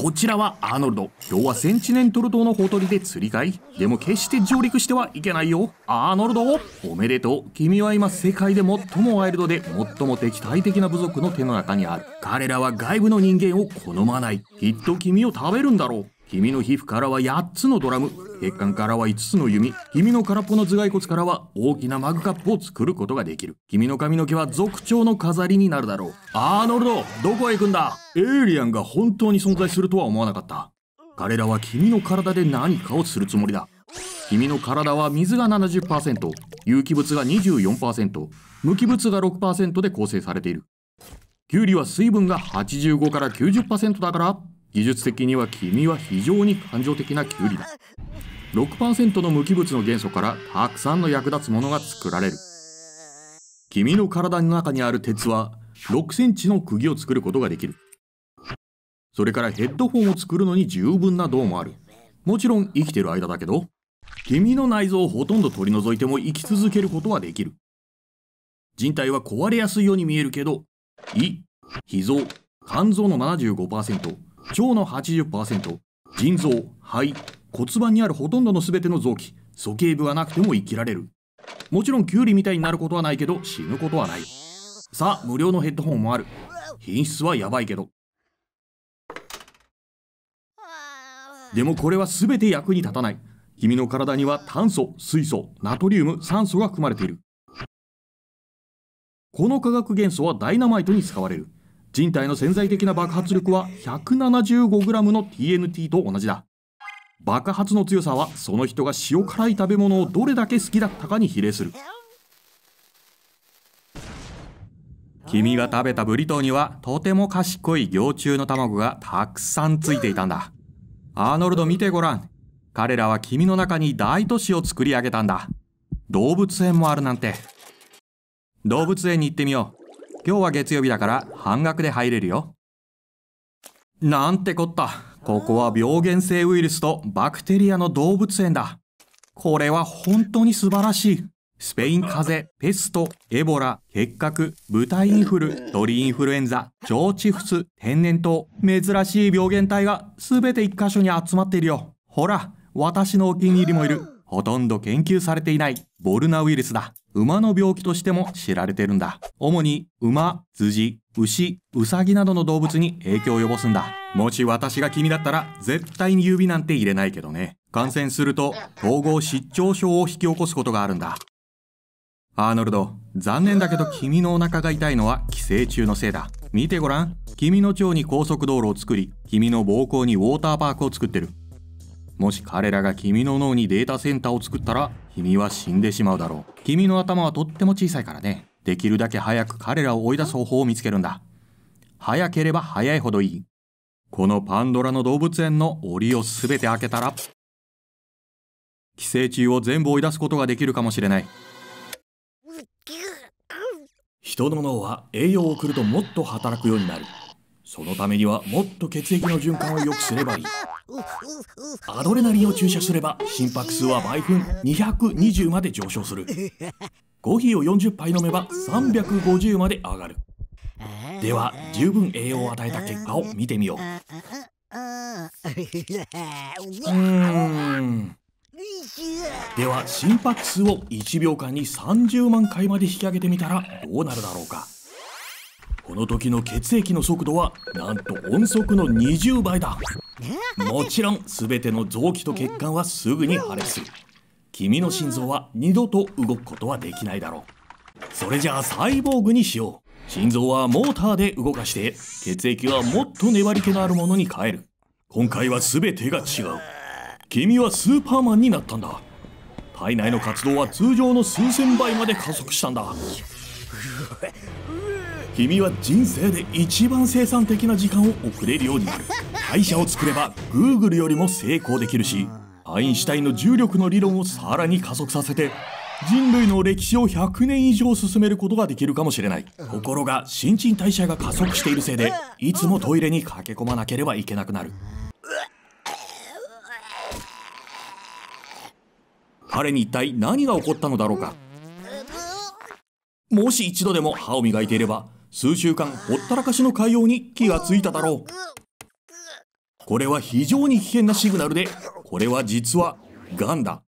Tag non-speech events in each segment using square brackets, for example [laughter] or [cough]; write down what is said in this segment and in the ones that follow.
こちらはアーノルド。今日はセンチネントル島のほとりで釣りかいでも決して上陸してはいけないよ。アーノルドおめでとう。君は今世界で最もワイルドで最も敵対的な部族の手の中にある。彼らは外部の人間を好まない。きっと君を食べるんだろう。君の皮膚からは8つのドラム、血管からは5つの弓、君の空っぽの頭蓋骨からは大きなマグカップを作ることができる。君の髪の毛は族長の飾りになるだろう。アーノルド、どこへ行くんだエイリアンが本当に存在するとは思わなかった。彼らは君の体で何かをするつもりだ。君の体は水が70%、有機物が24%、無機物が6%で構成されている。キュウリは水分が85から90%だから技術的には君は非常に感情的なキュウリだ6%の無機物の元素からたくさんの役立つものが作られる君の体の中にある鉄は6センチの釘を作ることができるそれからヘッドホンを作るのに十分な銅もあるもちろん生きてる間だけど君の内臓をほとんど取り除いても生き続けることはできる人体は壊れやすいように見えるけど胃、脾臓、肝臓の75%、腸の80%腎臓肺骨盤にあるほとんどの全ての臓器鼠径部はなくても生きられるもちろんキュウリみたいになることはないけど死ぬことはないさあ無料のヘッドホンもある品質はやばいけどでもこれは全て役に立たない君の体には炭素水素ナトリウム酸素が含まれているこの化学元素はダイナマイトに使われる人体の潜在的な爆発力は 175g の TNT と同じだ爆発の強さはその人が塩辛い食べ物をどれだけ好きだったかに比例する君が食べたブリトーにはとても賢い幼虫の卵がたくさんついていたんだアーノルド見てごらん彼らは君の中に大都市を作り上げたんだ動物園もあるなんて動物園に行ってみよう今日は月曜日だから半額で入れるよ。なんてこった。ここは病原性ウイルスとバクテリアの動物園だ。これは本当に素晴らしい。スペイン風邪、ペスト、エボラ、結核、豚インフル、鳥インフルエンザ、腸チフス、天然痘、珍しい病原体が全て一箇所に集まっているよ。ほら、私のお気に入りもいる。ほとんど研究されていないボルナウイルスだ。馬の病気としても知られてるんだ。主に馬、辻、牛、ウサギなどの動物に影響を及ぼすんだ。もし私が君だったら絶対に指なんて入れないけどね。感染すると統合失調症を引き起こすことがあるんだ。アーノルド、残念だけど君のお腹が痛いのは寄生虫のせいだ。見てごらん。君の腸に高速道路を作り、君の膀胱にウォーターパークを作ってる。もし彼らが君の脳にデータセンターを作ったら、君は死んでしまうだろう。君の頭はとっても小さいからね。できるだけ早く彼らを追い出す方法を見つけるんだ。早ければ早いほどいい。このパンドラの動物園の檻をすべて開けたら、寄生虫を全部追い出すことができるかもしれない。人の脳は栄養を送るともっと働くようになる。そのためにはもっと血液の循環を良くすればいいアドレナリンを注射すれば心拍数は毎分220まで上昇するコーヒーを40杯飲めば350まで上がるでは十分栄養を与えた結果を見てみよううんでは心拍数を1秒間に30万回まで引き上げてみたらどうなるだろうかこの時の血液の速度はなんと音速の20倍だもちろん全ての臓器と血管はすぐに破裂する君の心臓は二度と動くことはできないだろうそれじゃあサイボーグにしよう心臓はモーターで動かして血液はもっと粘り気のあるものに変える今回は全てが違う君はスーパーマンになったんだ体内の活動は通常の数千倍まで加速したんだ君は人生で一番生産的な時間を送れるようになる会社を作れば Google よりも成功できるしアインシュタインの重力の理論をさらに加速させて人類の歴史を100年以上進めることができるかもしれないところが新陳代謝が加速しているせいでいつもトイレに駆け込まなければいけなくなる彼に一体何が起こったのだろうかもし一度でも歯を磨いていれば数週間ほったらかしの海洋に気がついただろうこれは非常に危険なシグナルでこれは実はがんだ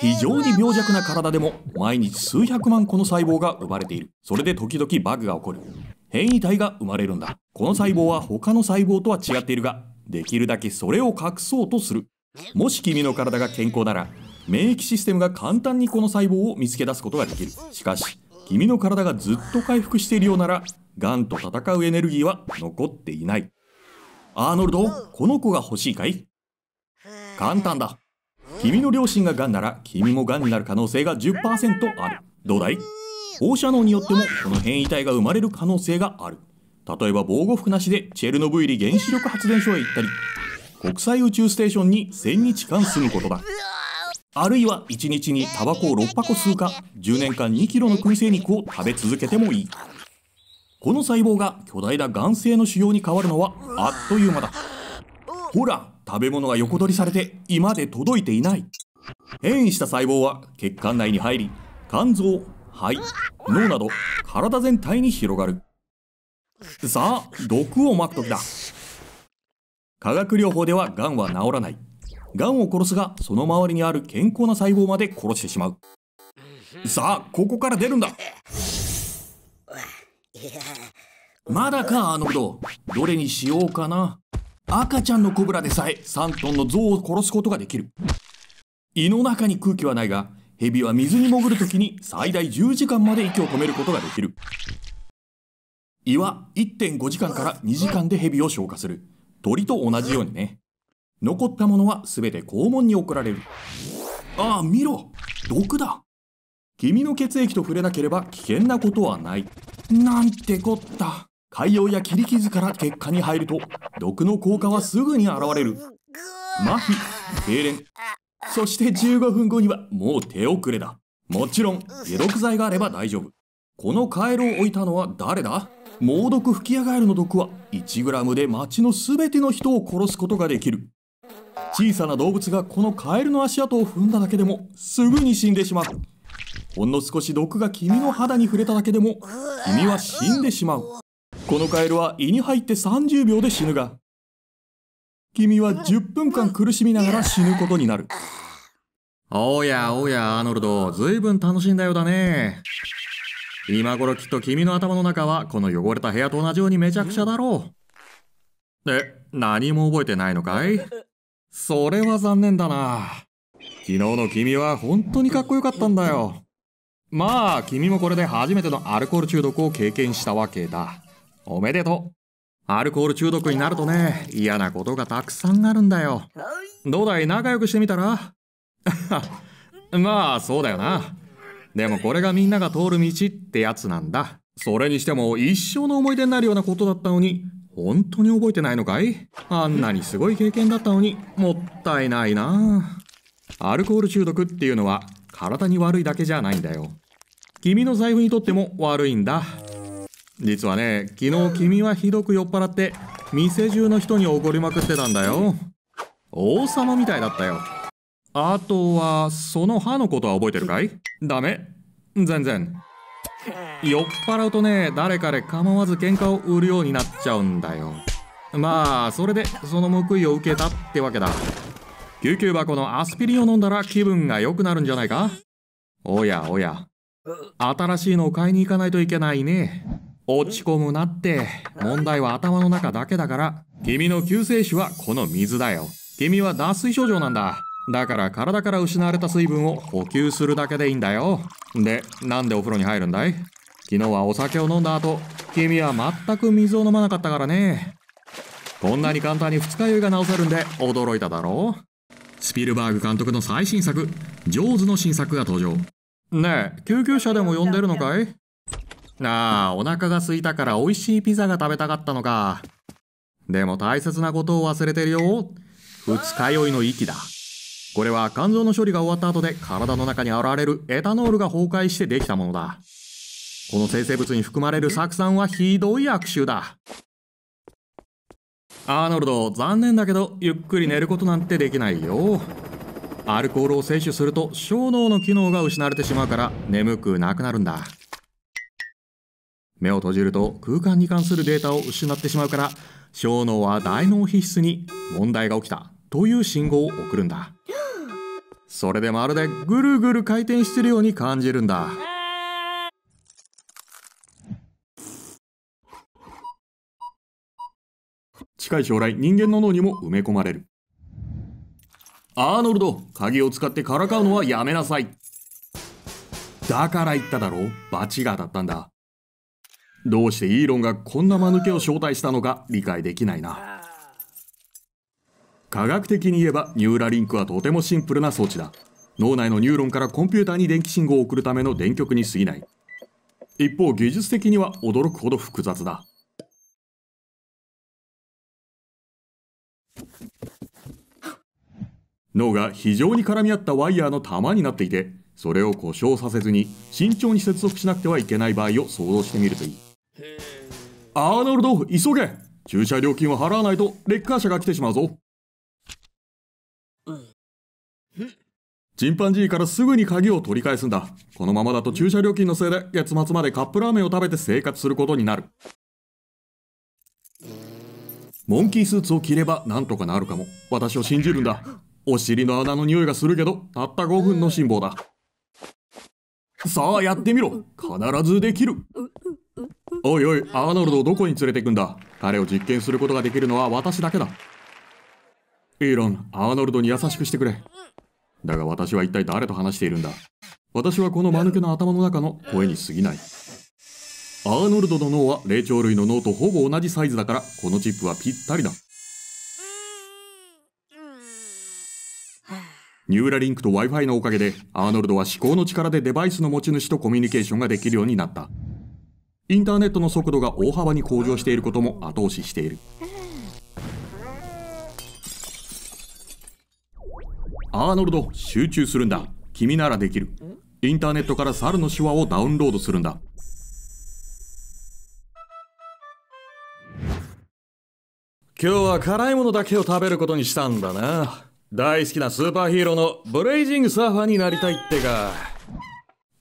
非常に病弱な体でも毎日数百万個の細胞が生まれているそれで時々バグが起こる変異体が生まれるんだこの細胞は他の細胞とは違っているができるだけそれを隠そうとするもし君の体が健康なら免疫システムが簡単にこの細胞を見つけ出すことができるしかし君の体がずっと回復しているようならがんと戦うエネルギーは残っていないアーノルドこの子が欲しいかい簡単だ君の両親ががんなら君もがんになる可能性が10%あるどうだい放射能によってもこの変異体が生まれる可能性がある例えば防護服なしでチェルノブイリ原子力発電所へ行ったり国際宇宙ステーションに1000日間住むことだあるいは1日にタバコを6箱吸うか10年間2キロの燻製肉を食べ続けてもいいこの細胞が巨大な癌性の腫瘍に変わるのはあっという間だほら食べ物が横取りされて胃まで届いていない変異した細胞は血管内に入り肝臓肺脳など体全体に広がるさあ毒をまく時だ化学療法では癌は治らない癌を殺すがその周りにある健康な細胞まで殺してしまうさあここから出るんだ [laughs] まだかあのことどれにしようかな赤ちゃんのコブラでさえ3トンの象を殺すことができる胃の中に空気はないがヘビは水に潜るときに最大10時間まで息を止めることができる胃は1.5時間から2時間でヘビを消化する鳥と同じようにね残ったものは全て肛門に送られるああ見ろ毒だ君の血液と触れなければ危険なことはない。なんてこった。海洋や切り傷から血管に入ると、毒の効果はすぐに現れる。麻痺、痙攣。そして15分後にはもう手遅れだ。もちろん、解毒剤があれば大丈夫。このカエルを置いたのは誰だ猛毒吹き上がるの毒は 1g で町の全ての人を殺すことができる。小さな動物がこのカエルの足跡を踏んだだけでもすぐに死んでしまう。ほんの少し毒が君の肌に触れただけでも君は死んでしまうこのカエルは胃に入って30秒で死ぬが君は10分間苦しみながら死ぬことになるおやおやアーノルドずいぶん楽しんだようだね今頃きっと君の頭の中はこの汚れた部屋と同じようにめちゃくちゃだろうえ何も覚えてないのかいそれは残念だな昨日の君は本当にかっこよかったんだよまあ、君もこれで初めてのアルコール中毒を経験したわけだ。おめでとう。アルコール中毒になるとね、嫌なことがたくさんあるんだよ。どうだい仲良くしてみたら [laughs] まあ、そうだよな。でもこれがみんなが通る道ってやつなんだ。それにしても一生の思い出になるようなことだったのに、本当に覚えてないのかいあんなにすごい経験だったのに、もったいないな。アルコール中毒っていうのは体に悪いだけじゃないんだよ君の財布にとっても悪いんだ実はね昨日君はひどく酔っ払って店中の人におごりまくってたんだよ王様みたいだったよあとはその歯のことは覚えてるかいダメ全然酔っ払うとね誰かで構わず喧嘩を売るようになっちゃうんだよまあそれでその報いを受けたってわけだ救急箱のアスピリンを飲んだら気分が良くなるんじゃないかおやおや。新しいのを買いに行かないといけないね。落ち込むなって。問題は頭の中だけだから。君の救世主はこの水だよ。君は脱水症状なんだ。だから体から失われた水分を補給するだけでいいんだよ。で、なんでお風呂に入るんだい昨日はお酒を飲んだ後、君は全く水を飲まなかったからね。こんなに簡単に二日酔いが治せるんで驚いただろうスピルバーグ監督の最新作「ジョーズ」の新作が登場ねえ救急車でも呼んでるのかいああお腹が空いたから美味しいピザが食べたかったのかでも大切なことを忘れてるよ二日酔いの息だこれは肝臓の処理が終わった後で体の中に現れるエタノールが崩壊してできたものだこの生成物に含まれる酢酸はひどい悪臭だアーノルド残念だけどゆっくり寝ることなんてできないよアルコールを摂取すると小脳の機能が失われてしまうから眠くなくなるんだ目を閉じると空間に関するデータを失ってしまうから小脳は大脳皮質に問題が起きたという信号を送るんだそれでまるでぐるぐる回転してるように感じるんだ近い将来人間の脳にも埋め込まれるアーノルド鍵を使ってからかうのはやめなさいだから言っただろうバチが当たったんだどうしてイーロンがこんな間抜けを招待したのか理解できないな科学的に言えばニューラリンクはとてもシンプルな装置だ脳内のニューロンからコンピューターに電気信号を送るための電極に過ぎない一方技術的には驚くほど複雑だ脳が非常に絡み合ったワイヤーの玉になっていてそれを故障させずに慎重に接続しなくてはいけない場合を想像してみるといいアーノルド急げ駐車料金を払わないとレッカー車が来てしまうぞ、うん、チンパンジーからすぐに鍵を取り返すんだこのままだと駐車料金のせいで月末までカップラーメンを食べて生活することになるモンキースーツを着ればなんとかなるかも私を信じるんだお尻の穴の匂いがするけど、たった5分の辛抱だ。さあやってみろ必ずできるおいおい、アーノルドをどこに連れてくんだ彼を実験することができるのは私だけだ。イーロン、アーノルドに優しくしてくれ。だが私は一体誰と話しているんだ私はこの間抜けの頭の中の声に過ぎない。アーノルドの脳は霊長類の脳とほぼ同じサイズだから、このチップはぴったりだ。ニューラリンクと Wi-Fi のおかげで、アーノルドは思考の力でデバイスの持ち主とコミュニケーションができるようになった。インターネットの速度が大幅に向上していることも後押ししている。アーノルド、集中するんだ。君ならできる。インターネットから猿の手話をダウンロードするんだ。今日は辛いものだけを食べることにしたんだな。大好きなスーパーヒーローのブレイジングサーファーになりたいってか。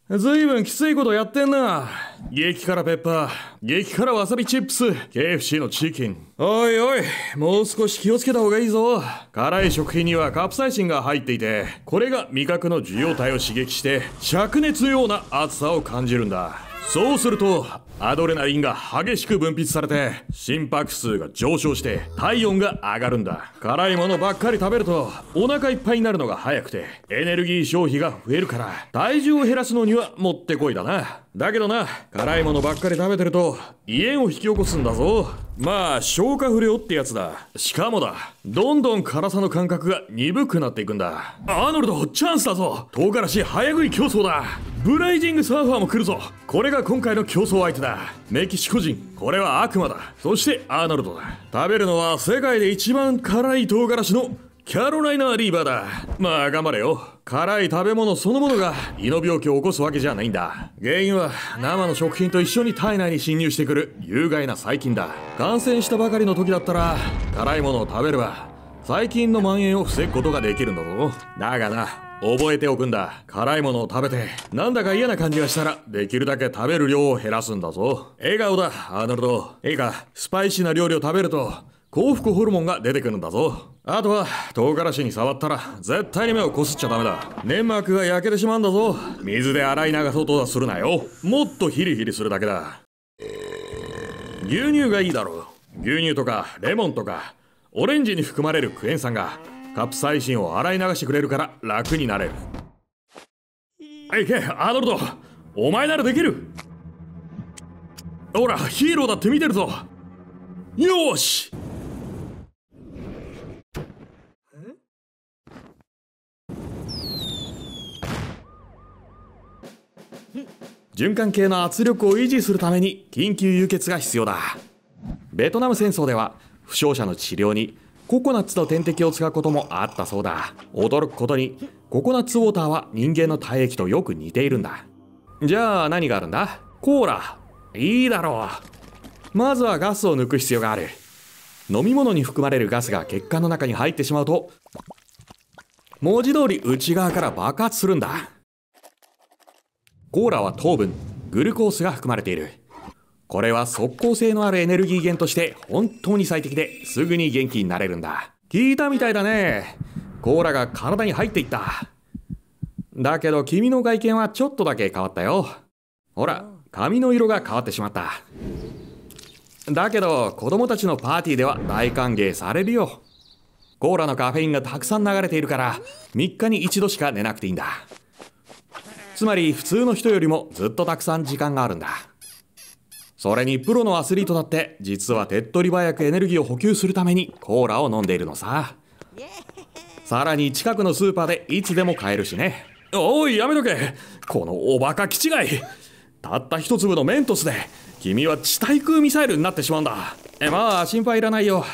ずいぶんきついことやってんな。激辛ペッパー、激辛わさびチップス、KFC のチキン。おいおい、もう少し気をつけた方がいいぞ。辛い食品にはカプサイシンが入っていて、これが味覚の受容体を刺激して、灼熱のような暑さを感じるんだ。そうするとアドレナリンが激しく分泌されて心拍数が上昇して体温が上がるんだ辛いものばっかり食べるとお腹いっぱいになるのが早くてエネルギー消費が増えるから体重を減らすのにはもってこいだなだけどな辛いものばっかり食べてると胃炎を引き起こすんだぞまあ消化不良ってやつだしかもだどんどん辛さの感覚が鈍くなっていくんだアーノルドチャンスだぞ唐辛子早食い競争だブライジングサーファーも来るぞこれが今回の競争相手だメキシコ人これは悪魔だそしてアーノルドだ食べるのは世界で一番辛い唐辛子のキャロライナ・ーリーバーだまあ頑張れよ辛い食べ物そのものが胃の病気を起こすわけじゃないんだ原因は生の食品と一緒に体内に侵入してくる有害な細菌だ感染したばかりの時だったら辛いものを食べれば細菌の蔓延を防ぐことができるんだぞだがな覚えておくんだ辛いものを食べてなんだか嫌な感じがしたらできるだけ食べる量を減らすんだぞ笑顔だアーノルドいいかスパイシーな料理を食べると幸福ホルモンが出てくるんだぞあとは唐辛子に触ったら絶対に目をこすっちゃダメだ粘膜が焼けてしまうんだぞ水で洗い流そうとはするなよもっとヒリヒリするだけだ牛乳がいいだろう牛乳とかレモンとかオレンジに含まれるクエン酸がカプサイシンを洗い流してくれるから楽になれるいけアドルドお前ならできるほらヒーローだって見てるぞよし循環系の圧力を維持するために緊急輸血が必要だベトナム戦争では負傷者の治療にココナッツの点滴を使うこともあったそうだ驚くことにココナッツウォーターは人間の体液とよく似ているんだじゃあ何があるんだコーラいいだろうまずはガスを抜く必要がある飲み物に含まれるガスが血管の中に入ってしまうと文字通り内側から爆発するんだコーラは糖分グルコースが含まれているこれは即効性のあるエネルギー源として本当に最適ですぐに元気になれるんだ聞いたみたいだねコーラが体に入っていっただけど君の外見はちょっとだけ変わったよほら髪の色が変わってしまっただけど子供たちのパーティーでは大歓迎されるよコーラのカフェインがたくさん流れているから3日に1度しか寝なくていいんだつまり普通の人よりもずっとたくさん時間があるんだそれにプロのアスリートだって実は手っ取り早くエネルギーを補給するためにコーラを飲んでいるのささらに近くのスーパーでいつでも買えるしねおいやめとけこのおバカ気違いたった一粒のメントスで君は地対空ミサイルになってしまうんだえまあ心配いらないよ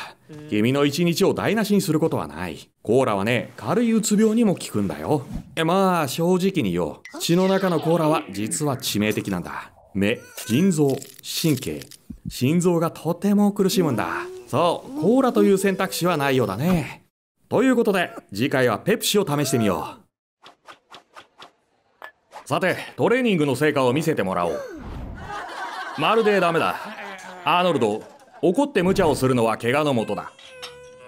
君の一日を台無しにすることはないコーラはね軽いうつ病にも効くんだよえまあ正直によ血の中のコーラは実は致命的なんだ目腎臓神経心臓がとても苦しむんだそうコーラという選択肢はないようだねということで次回はペプシを試してみようさてトレーニングの成果を見せてもらおうまるでダメだアーノルド怒って無茶をするのは怪我のもとだ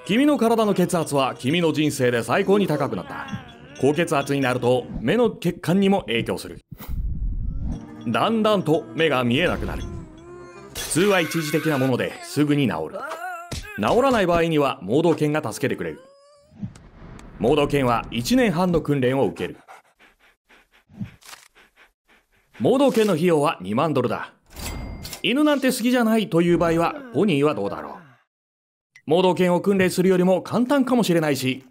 君の体の血圧は君の人生で最高に高くなった高血圧になると目の血管にも影響するだんだんと目が見えなくなる普通は一時的なものですぐに治る治らない場合には盲導犬が助けてくれる盲導犬は1年半の訓練を受ける盲導犬の費用は2万ドルだ犬なんて好きじゃないという場合はポニーはどうだろう盲導犬を訓練するよりも簡単かもしれないし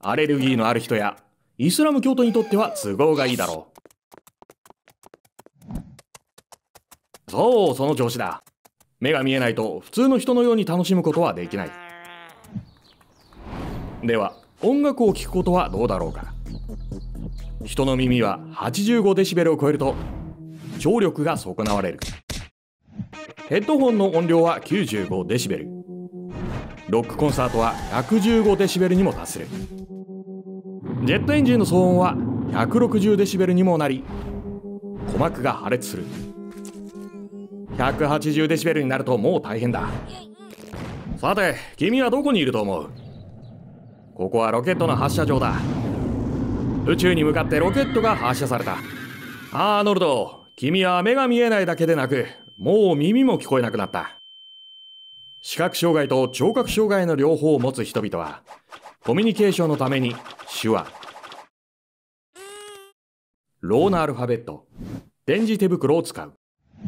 アレルギーのある人やイスラム教徒にとっては都合がいいだろうそうその調子だ目が見えないと普通の人のように楽しむことはできないでは音楽を聴くことはどうだろうか人の耳は85デシベルを超えると聴力が損なわれるヘッドホンの音量は 95dB ロックコンサートは 115dB にも達するジェットエンジンの騒音は 160dB にもなり鼓膜が破裂する 180dB になるともう大変ださて君はどこにいると思うここはロケットの発射場だ宇宙に向かってロケットが発射されたあーノルド君は目が見えないだけでなく、もう耳も聞こえなくなった。視覚障害と聴覚障害の両方を持つ人々は、コミュニケーションのために手話、ローナアルファベット、電磁手袋を使う。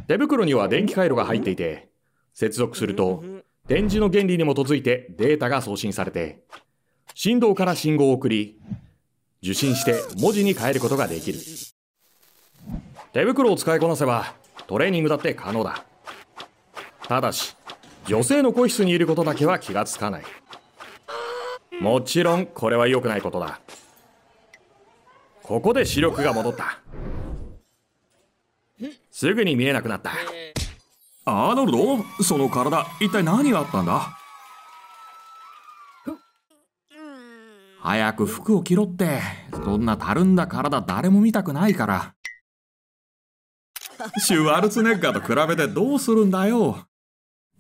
手袋には電気回路が入っていて、接続すると、電磁の原理に基づいてデータが送信されて、振動から信号を送り、受信して文字に変えることができる。手袋を使いこなせばトレーニングだって可能だただし女性の個室にいることだけは気がつかないもちろんこれは良くないことだここで視力が戻ったすぐに見えなくなったアーノルドその体一体何があったんだ早く服を着ろってそんなたるんだ体誰も見たくないからシュワルツネッガーと比べてどうするんだよ。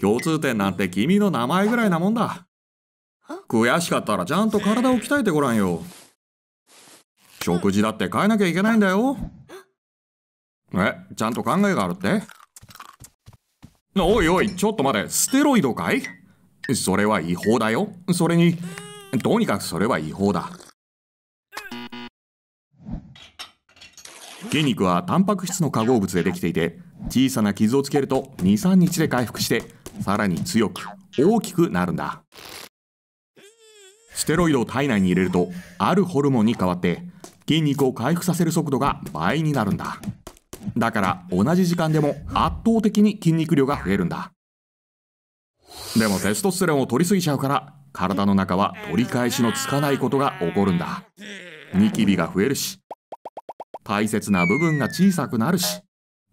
共通点なんて君の名前ぐらいなもんだ。悔しかったらちゃんと体を鍛えてごらんよ。食事だって変えなきゃいけないんだよ。え、ちゃんと考えがあるっておいおい、ちょっと待て、ステロイドかいそれは違法だよ。それに、とにかくそれは違法だ。筋肉はタンパク質の化合物でできていて小さな傷をつけると23日で回復してさらに強く大きくなるんだステロイドを体内に入れるとあるホルモンに変わって筋肉を回復させる速度が倍になるんだだから同じ時間でも圧倒的に筋肉量が増えるんだでもテストステロンを取りすぎちゃうから体の中は取り返しのつかないことが起こるんだニキビが増えるし大切な部分が小さくなるし、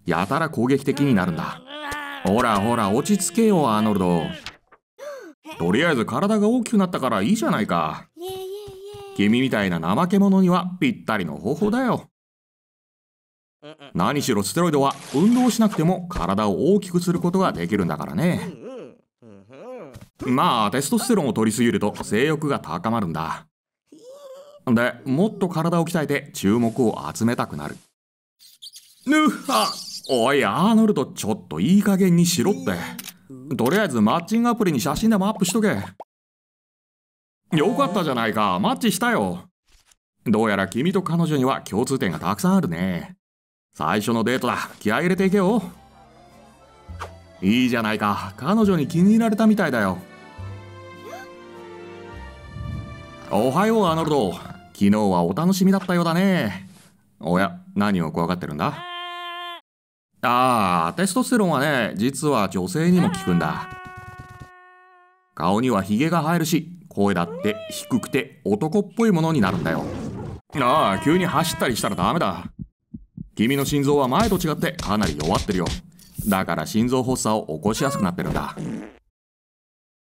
やたら攻撃的になるんだ。ほらほら、落ち着けよ、アーノルド。とりあえず体が大きくなったからいいじゃないか。君みたいな怠け者にはぴったりの方法だよ。何しろステロイドは運動しなくても体を大きくすることができるんだからね。まあ、テストステロンを取りすぎると性欲が高まるんだ。で、もっと体を鍛えて注目を集めたくなる。ぬっはおい、アーノルド、ちょっといい加減にしろって。とりあえずマッチングアプリに写真でもアップしとけ。よかったじゃないか、マッチしたよ。どうやら君と彼女には共通点がたくさんあるね。最初のデートだ、気合入れていけよ。いいじゃないか、彼女に気に入られたみたいだよ。おはよう、アーノルド。昨日はお楽しみだったようだね。おや、何を怖がってるんだああ、テストステロンはね、実は女性にも効くんだ。顔にはヒゲが生えるし、声だって低くて男っぽいものになるんだよ。ああ、急に走ったりしたらダメだ。君の心臓は前と違ってかなり弱ってるよ。だから心臓発作を起こしやすくなってるんだ。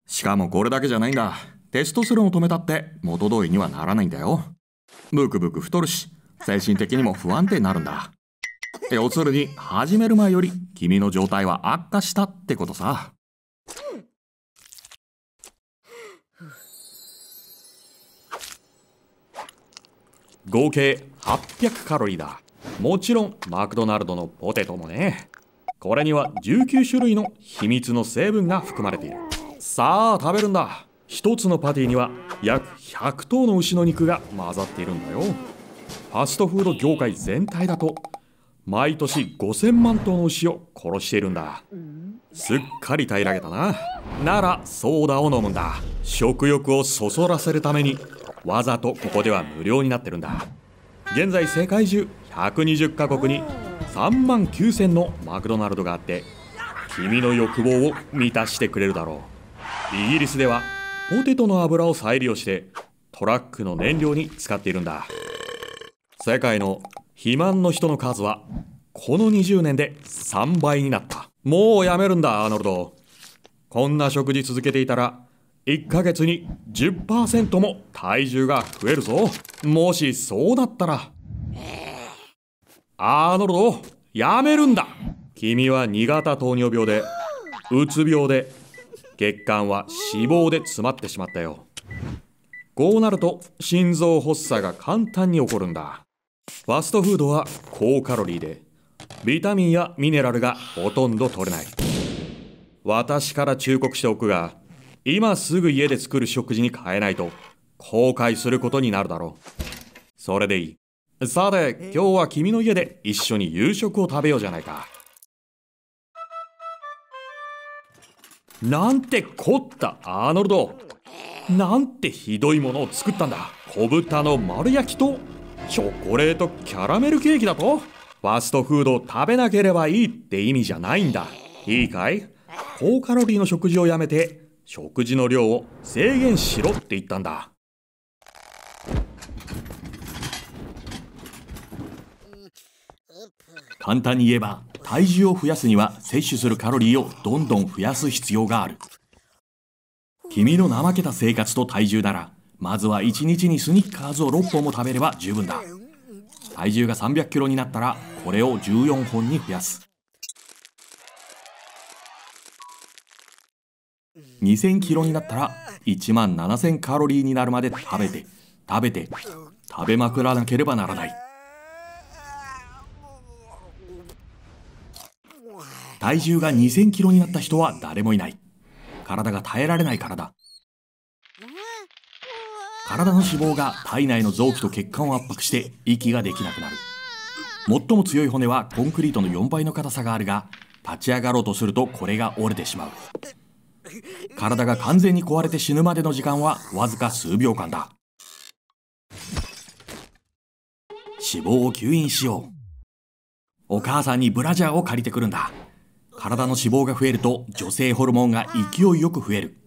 しかもこれだけじゃないんだ。テストステロンを止めたって元通りにはならないんだよブクブク太るし精神的にも不安定になるんだ要するに始める前より君の状態は悪化したってことさ合計800カロリーだもちろんマクドナルドのポテトもねこれには19種類の秘密の成分が含まれているさあ食べるんだ1つのパティには約100頭の牛の肉が混ざっているんだよファストフード業界全体だと毎年5000万頭の牛を殺しているんだすっかり平らげたなならソーダを飲むんだ食欲をそそらせるためにわざとここでは無料になってるんだ現在世界中120カ国に3万9000のマクドナルドがあって君の欲望を満たしてくれるだろうイギリスではポテトの油を再利用してトラックの燃料に使っているんだ世界の肥満の人の数はこの20年で3倍になったもうやめるんだアーノルドこんな食事続けていたら1ヶ月に10%も体重が増えるぞもしそうだったらアーノルドやめるんだ君は2型糖尿病でうつ病で血管は脂肪で詰まってしまったよこうなると心臓発作が簡単に起こるんだファストフードは高カロリーでビタミンやミネラルがほとんど取れない私から忠告しておくが今すぐ家で作る食事に変えないと後悔することになるだろうそれでいいさて今日は君の家で一緒に夕食を食べようじゃないかなんて凝ったアーノルドなんてひどいものを作ったんだ小豚の丸焼きとチョコレートキャラメルケーキだとファストフードを食べなければいいって意味じゃないんだいいかい高カロリーの食事をやめて食事の量を制限しろって言ったんだ簡単に言えば体重を増やすには摂取するカロリーをどんどん増やす必要がある。君の怠けた生活と体重なら、まずは1日にスニッカーズを6本も食べれば十分だ。体重が300キロになったら、これを14本に増やす。2000キロになったら、1万7000カロリーになるまで食べて、食べて、食べまくらなければならない。体重が2000キロになった人は誰もいない体が耐えられないからだ体の脂肪が体内の臓器と血管を圧迫して息ができなくなる最も強い骨はコンクリートの4倍の硬さがあるが立ち上がろうとするとこれが折れてしまう体が完全に壊れて死ぬまでの時間はわずか数秒間だ脂肪を吸引しようお母さんにブラジャーを借りてくるんだ体の脂肪が増えると女性ホルモンが勢いよく増える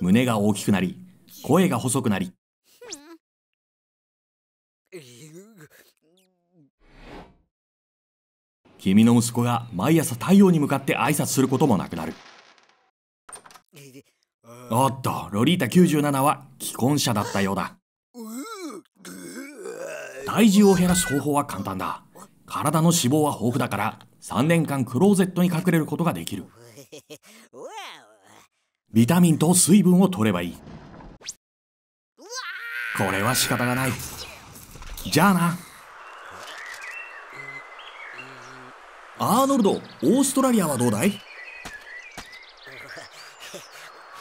胸が大きくなり声が細くなり君の息子が毎朝太陽に向かって挨拶することもなくなるおっとロリータ97は既婚者だったようだ体重を減らす方法は簡単だ体の脂肪は豊富だから3年間クローゼットに隠れることができるビタミンと水分を取ればいいこれは仕方がないじゃあなアーノルドオーストラリアはどうだい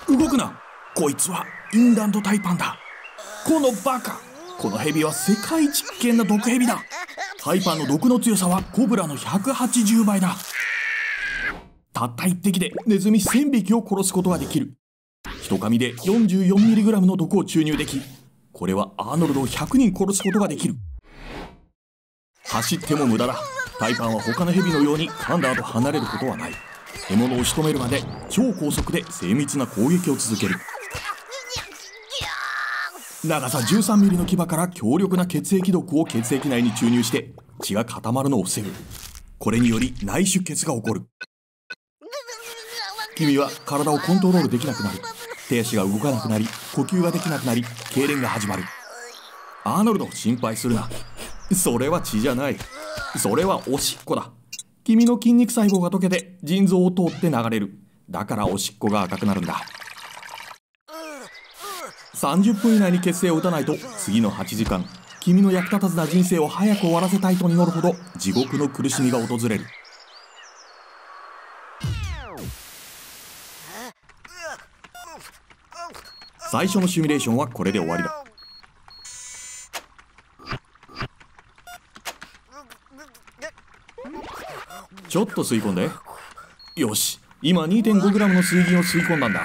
動くなこいつはインランドタイパンだこのバカこのヘビは世界一危険な毒ヘビだハイパーの毒の強さはコブラの180倍だたった1滴でネズミ1000匹を殺すことができる人噛で 44mg の毒を注入できこれはアーノルドを100人殺すことができる走っても無駄だタイパンは他のヘビのようにカンダーと離れることはない獲物を仕留めるまで超高速で精密な攻撃を続ける長さ13ミリの牙から強力な血液毒を血液内に注入して血が固まるのを防ぐこれにより内出血が起こる君は体をコントロールできなくなる手足が動かなくなり呼吸ができなくなり痙攣が始まるアーノルド心配するなそれは血じゃないそれはおしっこだ君の筋肉細胞が溶けて腎臓を通って流れるだからおしっこが赤くなるんだ30分以内に結成を打たないと次の8時間君の役立たずな人生を早く終わらせたいと祈るほど地獄の苦しみが訪れる最初のシミュレーションはこれで終わりだちょっと吸い込んでよし今 2.5g の水銀を吸い込んだんだ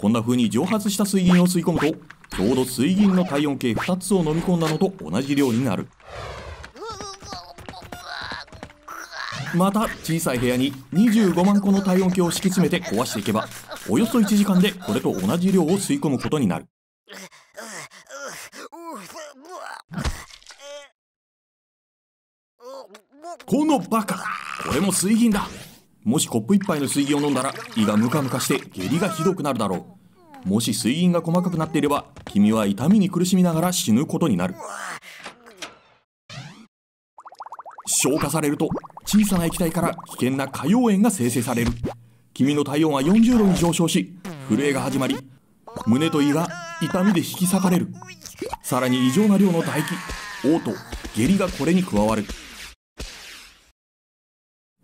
こんな風に蒸発した水銀を吸い込むとちょうど水銀の体温計2つを飲み込んだのと同じ量になるまた小さい部屋に25万個の体温計を敷き詰めて壊していけばおよそ1時間でこれと同じ量を吸い込むことになるこのバカこれも水銀だもしコップ1杯の水銀を飲んだら胃がムカムカして下痢がひどくなるだろうもし水銀が細かくなっていれば君は痛みに苦しみながら死ぬことになる消化されると小さな液体から危険な火瘍炎が生成される君の体温は40度に上昇し震えが始まり胸と胃が痛みで引き裂かれるさらに異常な量の唾液嘔吐下痢がこれに加わる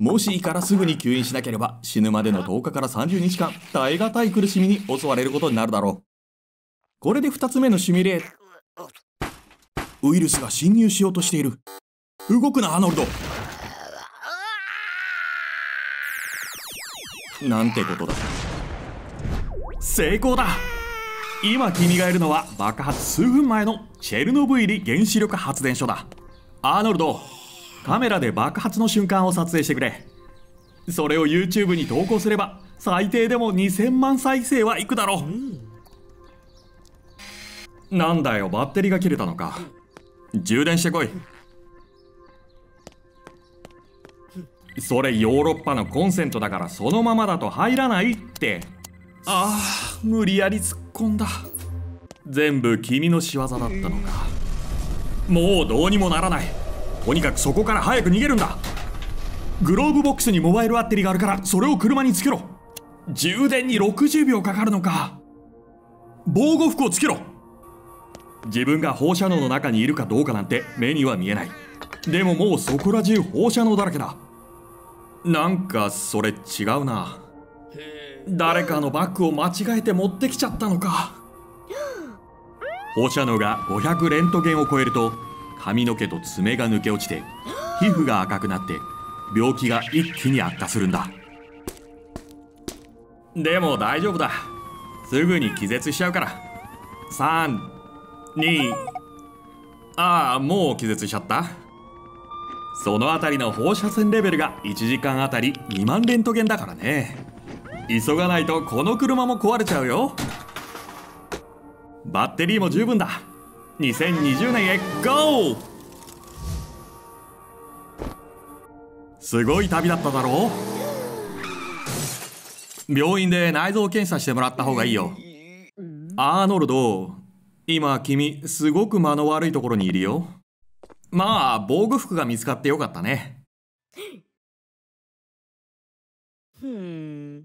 もしいからすぐに吸引しなければ死ぬまでの10日から30日間耐え難い苦しみに襲われることになるだろうこれで2つ目のシミュレーウイルスが侵入しようとしている動くなアーノルドなんてことだ成功だ今君がいるのは爆発数分前のチェルノブイリ原子力発電所だアーノルドカメラで爆発の瞬間を撮影してくれそれを YouTube に投稿すれば最低でも2000万再生はいくだろう、うん、なんだよバッテリーが切れたのか充電してこいそれヨーロッパのコンセントだからそのままだと入らないってああ無理やり突っ込んだ全部君の仕業だったのかもうどうにもならないとにかくそこから早く逃げるんだグローブボックスにモバイルバッテリーがあるからそれを車につけろ充電に60秒かかるのか防護服をつけろ自分が放射能の中にいるかどうかなんて目には見えないでももうそこら中放射能だらけだなんかそれ違うな誰かのバッグを間違えて持ってきちゃったのか放射能が500レントゲンを超えると髪の毛と爪が抜け落ちて皮膚が赤くなって病気が一気に悪化するんだでも大丈夫だすぐに気絶しちゃうから32ああもう気絶しちゃったその辺りの放射線レベルが1時間あたり2万レントゲンだからね急がないとこの車も壊れちゃうよバッテリーも十分だ2020年へ GO! すごい旅だっただろう病院で内臓検査してもらった方がいいよアーノルド今君すごく間の悪いところにいるよまあ防具服が見つかってよかったねふん